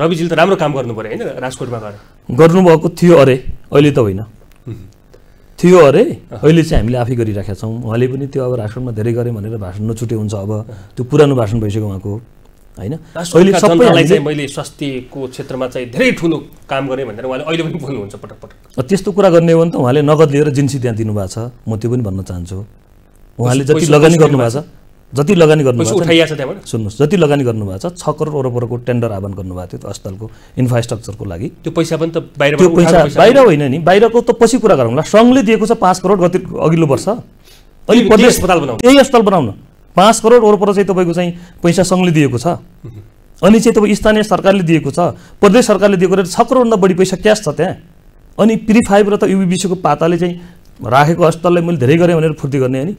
रविजीले त राम्रो काम गर्नु पऱ्यो होइन राजकोटमा गएर गर्नुभएको थियो अरे अहिले त होइन थियो अरे अहिले चाहिँ हामीले आफै गरिराखेका छौँ उहाँले पनि त्यो अब राजकोटमा धेरै गरेँ भनेर भाषण नछुटे हुन्छ अब त्यो पुरानो भाषण भइसक्यो उहाँको होइन अहिले सबैलाई चाहिँ मैले स्वास्थ्यको क्षेत्रमा चाहिँ धेरै ठुलो काम गरेँ भनेर उहाँले अहिले पनि बोल्नुहुन्छ पटक पटक त्यस्तो कुरा गर्ने हो भने त उहाँले नगद लिएर जिन्सी त्यहाँ दिनुभएको छ म त्यो पनि भन्न चाहन्छु उहाँले जति लगानी गर्नुभएको छ जति लगानी गर्नुभएको सुन्नुहोस् जति लगानी गर्नुभएको छ छ करोड वरपरको टेन्डर आह्वान गर्नुभएको थियो त्यो अस्पतालको इन्फ्रास्ट्रक्चरको लागि त्यो पैसा पनि त बाहिर त्यो पैसा बाहिर होइन नि बाहिरको त पछि कुरा गरौँला सङ्घले दिएको छ पाँच करोड गति अघिल्लो वर्ष अनि प्रदेश अस्पताल बनाउनु त्यही अस्पताल बनाउन पाँच करोड वरपर चाहिँ तपाईँको चाहिँ पैसा सङ्घले दिएको छ अनि चाहिँ तपाईँ स्थानीय सरकारले दिएको छ प्रदेश सरकारले दिएको छ करोडभन्दा बढी पैसा क्यास छ त्यहाँ अनि प्रिफाइभ र त युबिबिसीको पाताले चाहिँ राखेको अस्पताललाई मैले धेरै गरेँ भनेर फुर्ती गर्ने अनि